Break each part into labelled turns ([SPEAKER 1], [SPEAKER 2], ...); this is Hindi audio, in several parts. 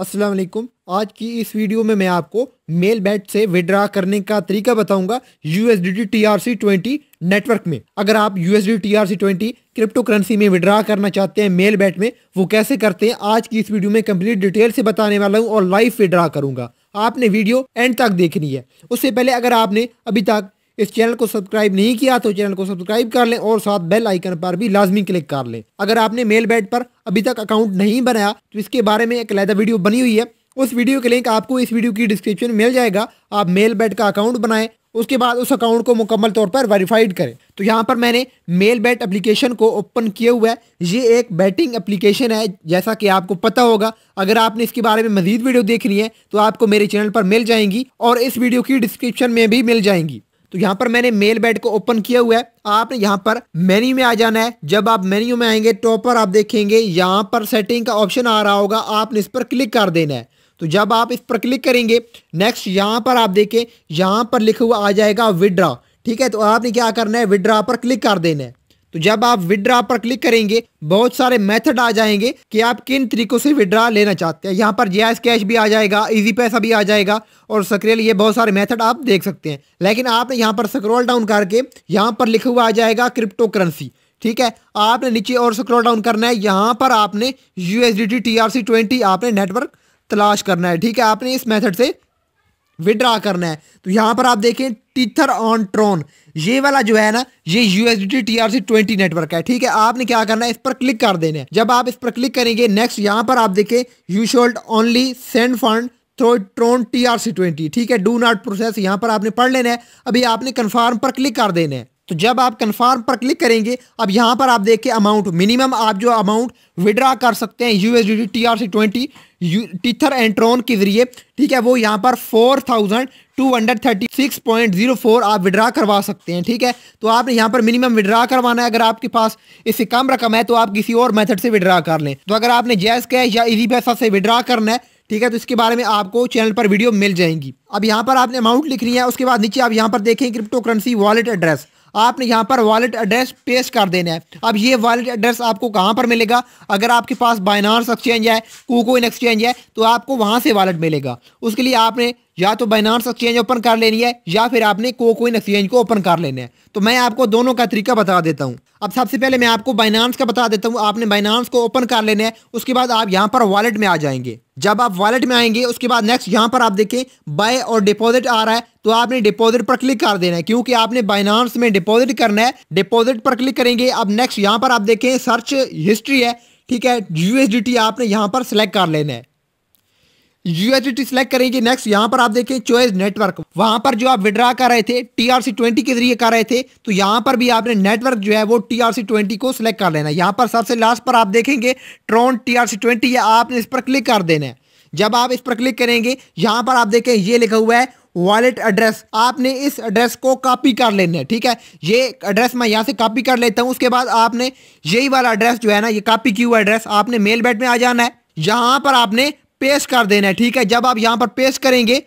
[SPEAKER 1] अस्सलाम वालेकुम आज की इस वीडियो में मैं आपको मेल बैट से विड्रा करने का तरीका बताऊंगा यू एस डी नेटवर्क में अगर आप U S D crypto currency में विड्रा करना चाहते हैं मेल बैट में वो कैसे करते हैं आज की इस वीडियो में कंप्लीट डिटेल से बताने वाला हूँ और लाइव विड्रा करूंगा आपने वीडियो एंड तक देखनी है उससे पहले अगर आपने अभी तक इस चैनल को सब्सक्राइब नहीं किया तो चैनल को सब्सक्राइब कर लें और साथ बेल आइकन पर भी लाजमी क्लिक कर लें अगर आपने मेल बैट पर अभी तक अकाउंट नहीं बनाया तो इसके बारे में एक अलहदा वीडियो बनी हुई है उस वीडियो के लिंक आपको इस वीडियो की डिस्क्रिप्शन में मिल जाएगा आप मेल बैट का अकाउंट बनाएं उसके बाद उस अकाउंट को मुकम्मल तौर पर वेरीफाइड करें तो यहाँ पर मैंने मेल बैट एप्लीकेशन को ओपन किया हुआ है ये एक बैटिंग एप्लीकेशन है जैसा कि आपको पता होगा अगर आपने इसके बारे में मजीद वीडियो देखनी है तो आपको मेरे चैनल पर मिल जाएंगी और इस वीडियो की डिस्क्रिप्शन में भी मिल जाएंगी तो यहां पर मैंने मेल बेड को ओपन किया हुआ है आपने यहां पर मेन्यू में आ जाना है जब आप मेन्यू में आएंगे टॉप पर आप देखेंगे यहां पर सेटिंग का ऑप्शन आ रहा होगा आपने इस पर क्लिक कर देना है तो जब आप इस पर क्लिक करेंगे नेक्स्ट यहां पर आप देखें यहां पर लिखा हुआ आ जाएगा विड्रा ठीक है तो आपने क्या करना है विड्रा पर क्लिक कर देना है तो जब आप विड्रा पर क्लिक करेंगे बहुत सारे मेथड आ जाएंगे कि आप किन तरीकों से विड्रा लेना चाहते हैं यहाँ पर जे कैश भी आ जाएगा इजी पैसा भी आ जाएगा और सक्रियल ये बहुत सारे मेथड आप देख सकते हैं लेकिन आपने यहाँ पर स्क्रॉल डाउन करके यहाँ पर लिखा हुआ आ जाएगा क्रिप्टो करेंसी ठीक है आपने नीचे और स्क्रोल डाउन करना है यहाँ पर आपने यू एस डी आपने नेटवर्क तलाश करना है ठीक है आपने इस मैथड से विड्रा करना है तो यहाँ पर आप देखें टीथर ऑन ट्रोन ये वाला जो है ना ये यूएसडी टीआरसी ट्वेंटी नेटवर्क है ठीक है आपने क्या करना है इस पर क्लिक कर देने जब आप इस पर क्लिक करेंगे नेक्स्ट यहाँ पर आप देखें you should only send fund through Tron T R C twenty ठीक है डू नॉट प्रोसेस यहाँ पर आपने पढ़ लेना है अभी आपने कन्फर्म पर क्लिक कर देने है तो जब आप कन्फर्म पर क्लिक करेंगे अब यहाँ पर आप देखें अमाउंट मिनिमम आप जो अमाउंट विड्रा कर सकते हैं U S D T R C twenty tether and Tron के जरिए ठीक है वो यहाँ पर four thousand two hundred thirty six point zero four आप विड्रा करवा सकते हैं ठीक है तो आपने यहाँ पर मिनिमम विड्रा करवाना है अगर आपके पास इससे कम रकम है तो आप किसी और मेथड से विड्रा कर लें तो अगर आपने जैस कैश या इजी पैसा से विड्रा करना है ठीक है तो इसके बारे में आपको चैनल पर वीडियो मिल जाएंगी अब यहाँ पर आपने अमाउंट लिखनी है उसके बाद नीचे आप यहाँ पर देखें क्रिप्टो करेंसी वॉलेट एड्रेस आपने यहाँ पर वॉलेट एड्रेस पेस्ट कर देना है अब ये वॉलेट एड्रेस आपको कहाँ पर मिलेगा अगर आपके पास बाइनार्स एक्सचेंज है कोकोइन एक्सचेंज है तो आपको वहाँ से वॉलेट मिलेगा उसके लिए आपने या तो बाइनांस एक्सचेंज ओपन कर लेनी है या फिर आपने को कोइन एक्सचेंज को ओपन कर लेना है तो मैं आपको दोनों का तरीका बता देता हूँ अब सबसे पहले मैं आपको बाइनांस का बता देता हूँ आपने बाइनांस को ओपन कर लेना है उसके बाद आप यहाँ पर वॉलेट में आ जाएंगे जब आप वॉलेट में आएंगे उसके बाद नेक्स्ट यहाँ पर आप देखें बाय और डिपॉजिट आ रहा है तो आपने डिपॉजिट पर क्लिक कर देना है क्योंकि आपने बाइनांस में डिपॉजिट करना है डिपॉजिट पर क्लिक करेंगे अब नेक्स्ट यहाँ पर आप देखें सर्च हिस्ट्री है ठीक है यूएसडीटी आपने यहाँ पर सिलेक्ट कर लेना है यूएसडीटी सिलेक्ट करेंगे नेक्स्ट यहां पर आप देखें चॉइस नेटवर्क वहां पर जो आप विड्रा कर रहे थे टीआरसी ट्वेंटी के जरिए कर रहे थे तो यहां पर भी आपने नेटवर्क जो है वो टीआरसी ट्वेंटी को सिलेक्ट कर लेना यहां पर सबसे लास्ट पर आप देखेंगे ट्रॉन टीआरसी ट्वेंटी है आपने इस पर क्लिक कर देना है जब आप इस पर क्लिक करेंगे यहां पर आप देखें ये लिखा हुआ है वॉलेट एड्रेस आपने इस एड्रेस को कॉपी कर लेना है ठीक है ये एड्रेस मैं यहाँ से कॉपी कर लेता हूँ उसके बाद आपने यही वाला एड्रेस जो है ना ये कॉपी की हुआ एड्रेस आपने मेल बैट में आ जाना है यहाँ पर आपने पेश कर देना है ठीक है जब आप यहां पर पेश करेंगे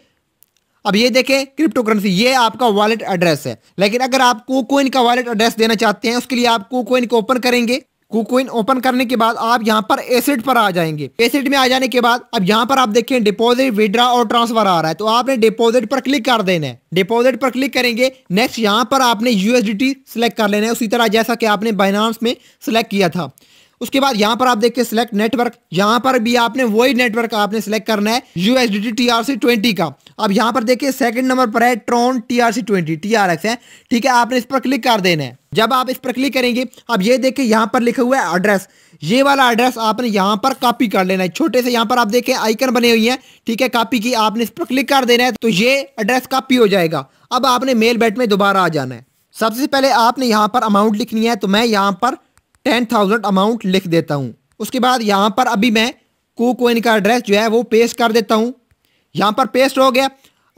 [SPEAKER 1] अब ये देखें क्रिप्टो करेंसी ये आपका वॉलेट एड्रेस है लेकिन अगर आप कोकोइन का वॉलेट एड्रेस देना चाहते हैं उसके लिए आप कोकोइन को ओपन करेंगे कुकोइन ओपन करने के बाद आप यहां पर एसेट पर आ जाएंगे एसेट में आ जाने के बाद अब यहां पर आप देखें डिपॉजिट विड्रा और ट्रांसफर आ रहा है तो आपने डिपॉजिट पर क्लिक कर देना है डिपॉजिट पर क्लिक करेंगे नेक्स्ट यहाँ पर आपने यूएसडी सिलेक्ट कर लेना है उसी तरह जैसा कि आपने बाइनांस में सिलेक्ट किया था उसके बाद यहाँ पर आप देखते हैं सिलेक्ट नेटवर्क यहाँ पर भी आपने वही नेटवर्क आपने सिलेक्ट करना है यूएसडी टीआरसी ट्वेंटी का अब यहाँ पर देखिए सेकंड नंबर पर है ट्रॉन टीआरसी ट्वेंटी टीआरएक्स है ठीक है आपने इस पर क्लिक कर देना है जब आप इस पर क्लिक करेंगे अब ये देखिए यहाँ पर लिखा हुआ है एड्रेस ये वाला एड्रेस आपने यहाँ पर कॉपी कर लेना है छोटे से यहाँ पर आप देखें आइकन बने हुई हैं ठीक है कॉपी की आपने इस पर क्लिक कर देना है तो ये एड्रेस कॉपी हो जाएगा अब आपने मेल बैट में दोबारा आ जाना है सबसे पहले आपने यहाँ पर अमाउंट लिखनी है तो मैं यहाँ पर टेन थाउजेंड अमाउंट लिख देता हूँ उसके बाद यहाँ पर अभी मैं को कोइन का एड्रेस जो है वो पेस्ट कर देता हूँ यहाँ पर पेस्ट हो गया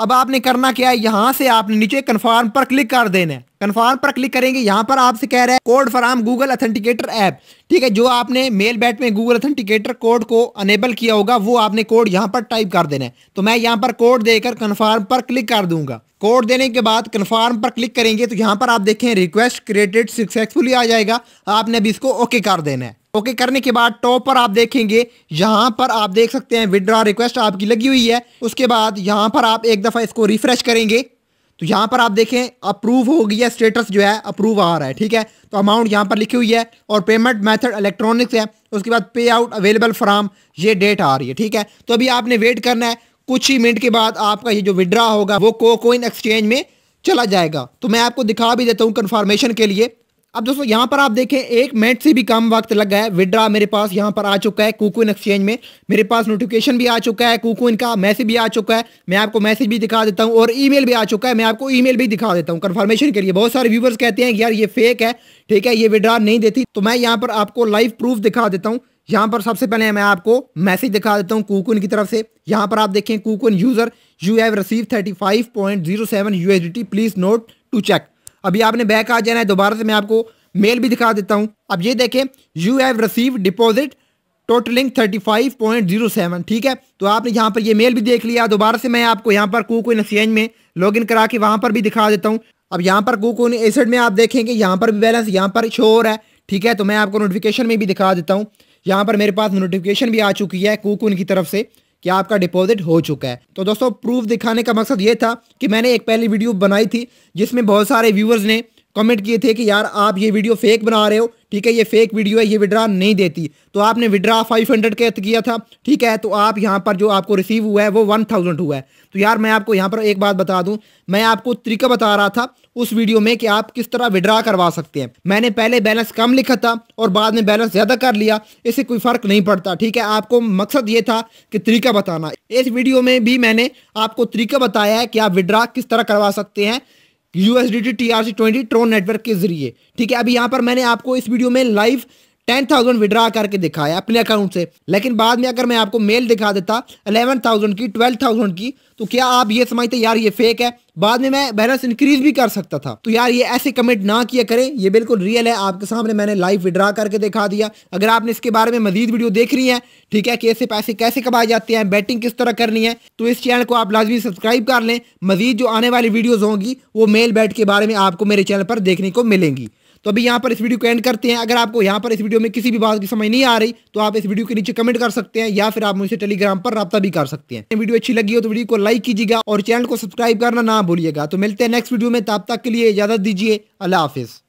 [SPEAKER 1] अब आपने करना क्या है यहाँ से आपने नीचे कन्फर्म पर क्लिक कर देना है कन्फर्म पर क्लिक करेंगे यहाँ पर आपसे कह रहा है code from Google authenticator app ठीक है जो आपने मेल बैट में गूगल अथेंटिकेटर कोड को अनेबल किया होगा वो आपने कोड यहाँ पर टाइप कर देना है तो मैं यहाँ पर कोड देकर कन्फर्म पर क्लिक कर दूंगा कोड देने के बाद कन्फर्म पर क्लिक करेंगे तो यहाँ पर आप देखें रिक्वेस्ट क्रिएटेड सक्सेसफुली आ जाएगा आपने अभी इसको ओके कर देना है ओके करने के बाद टॉप पर आप देखेंगे यहाँ पर आप देख सकते हैं विदड्रॉ रिक्वेस्ट आपकी लगी हुई है उसके बाद यहाँ पर आप एक दफ़ा इसको रिफ्रेश करेंगे तो यहाँ पर आप देखें अप्रूव हो गया स्टेटस जो है अप्रूव आ रहा है ठीक है तो अमाउंट यहाँ पर लिखी हुई है और पेमेंट मेथड इलेक्ट्रॉनिक्स है उसके बाद पे आउट अवेलेबल फ्राम ये डेट आ रही है ठीक है तो अभी आपने वेट करना है कुछ ही मिनट के बाद आपका ये जो विड्रा होगा वो कोकोइन एक्सचेंज में चला जाएगा तो मैं आपको दिखा भी देता हूँ कन्फर्मेशन के लिए अब दोस्तों यहाँ पर आप देखें एक मिनट से भी कम वक्त लग गया है विड्रा मेरे पास यहाँ पर आ चुका है कोकोइन एक्सचेंज में मेरे पास नोटिफिकेशन भी आ चुका है कोकोइन का मैसेज भी आ चुका है मैं आपको मैसेज भी दिखा देता हूँ और ईमेल भी आ चुका है मैं आपको ईमेल भी दिखा देता हूँ कन्फर्मेशन के लिए बहुत सारे व्यूवर्स कहते हैं यार ये फेक है ठीक है ये विड्रा नहीं देती तो मैं यहाँ पर आपको लाइव प्रूफ दिखा देता हूँ यहाँ पर सबसे पहले मैं आपको मैसेज दिखा देता हूँ कूकन की तरफ से यहाँ पर आप देखें KuCoin user you have receive thirty five point zero seven U S D please note to check अभी आपने बैक आ जाना है दोबारा से मैं आपको मेल भी दिखा देता हूँ अब ये देखें you have receive deposit totalling thirty five point zero seven ठीक है तो आपने यहाँ पर ये मेल भी देख लिया दोबारा से मैं आपको यहाँ पर कूकन एक्सचेंज e में इन करा के वहाँ पर भी दिखा देता हूँ अब यहाँ पर कूकन एसेट में आप देखेंगे यहाँ पर भी बैलेंस यहाँ पर शोर है ठीक है तो मैं आपको नोटिफिकेशन में भी दिखा देता हूँ यहाँ पर मेरे पास नोटिफिकेशन भी आ चुकी है कुकुन की तरफ से कि आपका डिपॉजिट हो चुका है तो दोस्तों प्रूफ दिखाने का मकसद ये था कि मैंने एक पहली वीडियो बनाई थी जिसमें बहुत सारे व्यूअर्स ने कमेंट किए थे कि यार आप ये वीडियो फेक बना रहे हो ठीक है ये फेक वीडियो है ये विड्रा नहीं देती तो आपने विड्रा 500 के किया था ठीक है तो आप यहाँ पर जो आपको रिसीव हुआ है वो 1000 हुआ है तो यार मैं आपको यहाँ पर एक बात बता दूँ मैं आपको तरीका बता रहा था उस वीडियो में कि आप किस तरह विड्रा करवा सकते हैं मैंने पहले बैलेंस कम लिखा था और बाद में बैलेंस ज़्यादा कर लिया इससे कोई फ़र्क नहीं पड़ता ठीक है आपको मकसद ये था कि तरीका बताना इस वीडियो में भी मैंने आपको तरीका बताया है कि आप विड्रा किस तरह करवा सकते हैं U S D T R C twenty Tron network के जरिए ठीक है अभी यहाँ पर मैंने आपको इस वीडियो में लाइव टेन थाउजेंड विड्रा करके दिखाया अपने अकाउंट से लेकिन बाद में अगर मैं आपको मेल दिखा देता अलेवन थाउजेंड की ट्वेल्व थाउजेंड की तो क्या आप ये समझते यार ये फेक है बाद में मैं बैलेंस इंक्रीज भी कर सकता था तो यार ये ऐसे कमेंट ना किया करें ये बिल्कुल रियल है आपके सामने मैंने लाइव विड्रा करके दिखा दिया अगर आपने इसके बारे में मजीद वीडियो देख रही है ठीक है कि ऐसे पैसे कैसे कमाए जाते हैं बैटिंग किस तरह करनी है तो इस चैनल को आप लाजमी सब्सक्राइब कर लें मजीद जो आने वाली वीडियोज़ होंगी वो मेल बैट के बारे में आपको मेरे चैनल पर देखने को मिलेंगी तो अभी यहाँ पर इस वीडियो को एंड करते हैं अगर आपको यहाँ पर इस वीडियो में किसी भी बात की समझ नहीं आ रही तो आप इस वीडियो के नीचे कमेंट कर सकते हैं या फिर आप मुझे टेलीग्राम पर रब्ता भी कर सकते हैं वीडियो अच्छी लगी हो तो वीडियो को लाइक कीजिएगा और चैनल को सब्सक्राइब करना ना भूलिएगा तो मिलते हैं नेक्स्ट वीडियो में तब तक के लिए इजाजत दीजिए अल्लाह हाफिज़